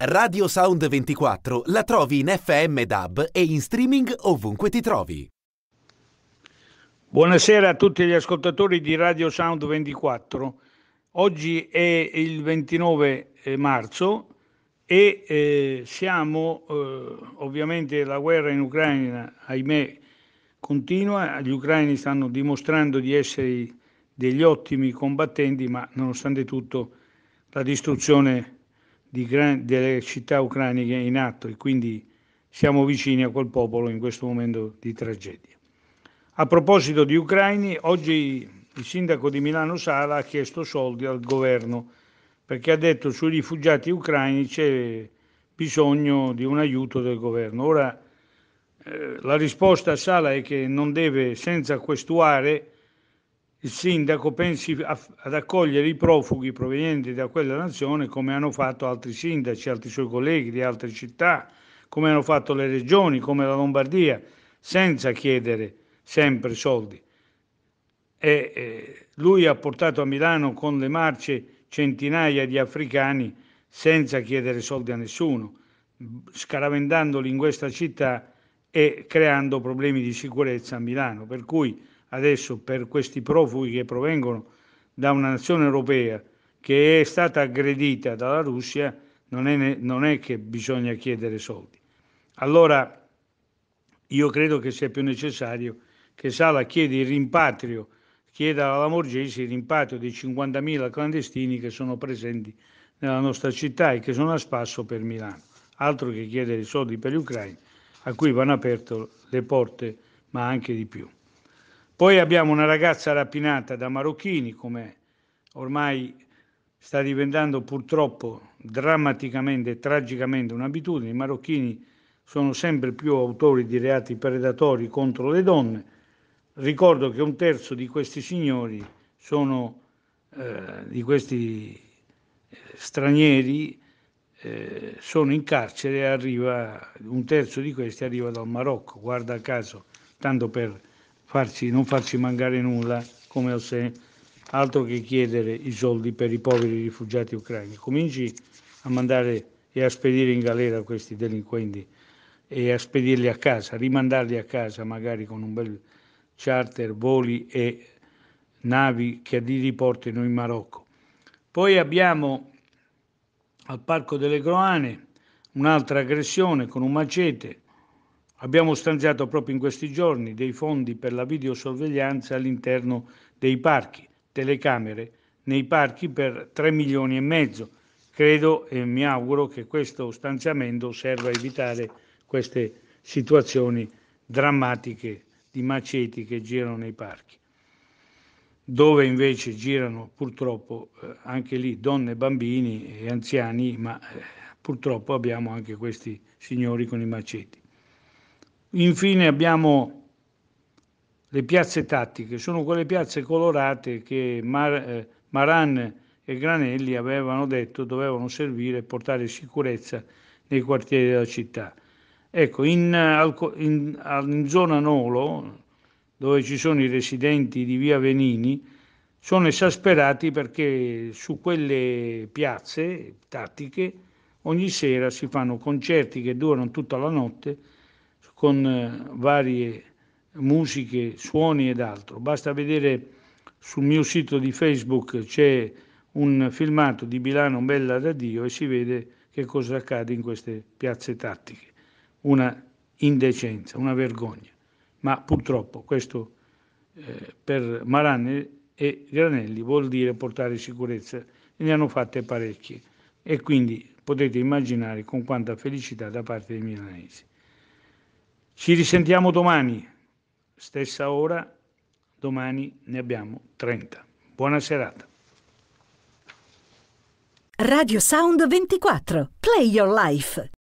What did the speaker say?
Radio Sound 24 la trovi in FM DAB e in streaming ovunque ti trovi. Buonasera a tutti gli ascoltatori di Radio Sound 24. Oggi è il 29 eh, marzo e eh, siamo, eh, ovviamente la guerra in Ucraina, ahimè, continua. Gli ucraini stanno dimostrando di essere degli ottimi combattenti, ma nonostante tutto la distruzione gran, delle città ucraniche in atto e quindi siamo vicini a quel popolo in questo momento di tragedia. A proposito di ucraini, oggi il sindaco di Milano Sala ha chiesto soldi al governo perché ha detto sui rifugiati ucraini c'è bisogno di un aiuto del governo. Ora eh, la risposta a Sala è che non deve senza questuare il sindaco pensi ad accogliere i profughi provenienti da quella nazione come hanno fatto altri sindaci, altri suoi colleghi di altre città, come hanno fatto le regioni, come la Lombardia, senza chiedere sempre soldi. E, eh, lui ha portato a Milano con le marce centinaia di africani senza chiedere soldi a nessuno, scaraventandoli in questa città e creando problemi di sicurezza a Milano. Per cui adesso per questi profughi che provengono da una nazione europea che è stata aggredita dalla Russia, non è, non è che bisogna chiedere soldi. Allora io credo che sia più necessario che Sala chiedi il rimpatrio, chieda alla Morgesi il rimpatrio di 50.000 clandestini che sono presenti nella nostra città e che sono a spasso per Milano. Altro che chiedere soldi per gli ucraini, a cui vanno aperte le porte, ma anche di più. Poi abbiamo una ragazza rapinata da marocchini, come ormai sta diventando purtroppo drammaticamente e tragicamente un'abitudine. I marocchini sono sempre più autori di reati predatori contro le donne. Ricordo che un terzo di questi signori sono eh, di questi eh, stranieri eh, sono in carcere e arriva un terzo di questi arriva dal Marocco, guarda caso, tanto per farci, non farci mancare nulla, come ho altro che chiedere i soldi per i poveri rifugiati ucraini. Cominci a mandare e a spedire in galera questi delinquenti e a spedirli a casa, rimandarli a casa magari con un bel charter, voli e navi che li riportino in Marocco. Poi abbiamo al Parco delle Croane un'altra aggressione con un macete Abbiamo stanziato proprio in questi giorni dei fondi per la videosorveglianza all'interno dei parchi, telecamere nei parchi per 3 milioni e mezzo. Credo e mi auguro che questo stanziamento serva a evitare queste situazioni drammatiche di maceti che girano nei parchi, dove invece girano purtroppo eh, anche lì donne, bambini e anziani, ma eh, purtroppo abbiamo anche questi signori con i maceti. Infine abbiamo le piazze tattiche, sono quelle piazze colorate che Mar, eh, Maran e Granelli avevano detto dovevano servire e portare sicurezza nei quartieri della città. Ecco, in, in, in zona Nolo, dove ci sono i residenti di via Venini, sono esasperati perché su quelle piazze tattiche ogni sera si fanno concerti che durano tutta la notte con eh, varie musiche, suoni ed altro. Basta vedere sul mio sito di Facebook c'è un filmato di Milano Bella da Dio e si vede che cosa accade in queste piazze tattiche. Una indecenza, una vergogna. Ma purtroppo questo eh, per Maran e Granelli vuol dire portare sicurezza. e Ne hanno fatte parecchie e quindi potete immaginare con quanta felicità da parte dei milanesi. Ci risentiamo domani, stessa ora, domani ne abbiamo 30. Buona serata. Radio Sound 24, Play Your Life.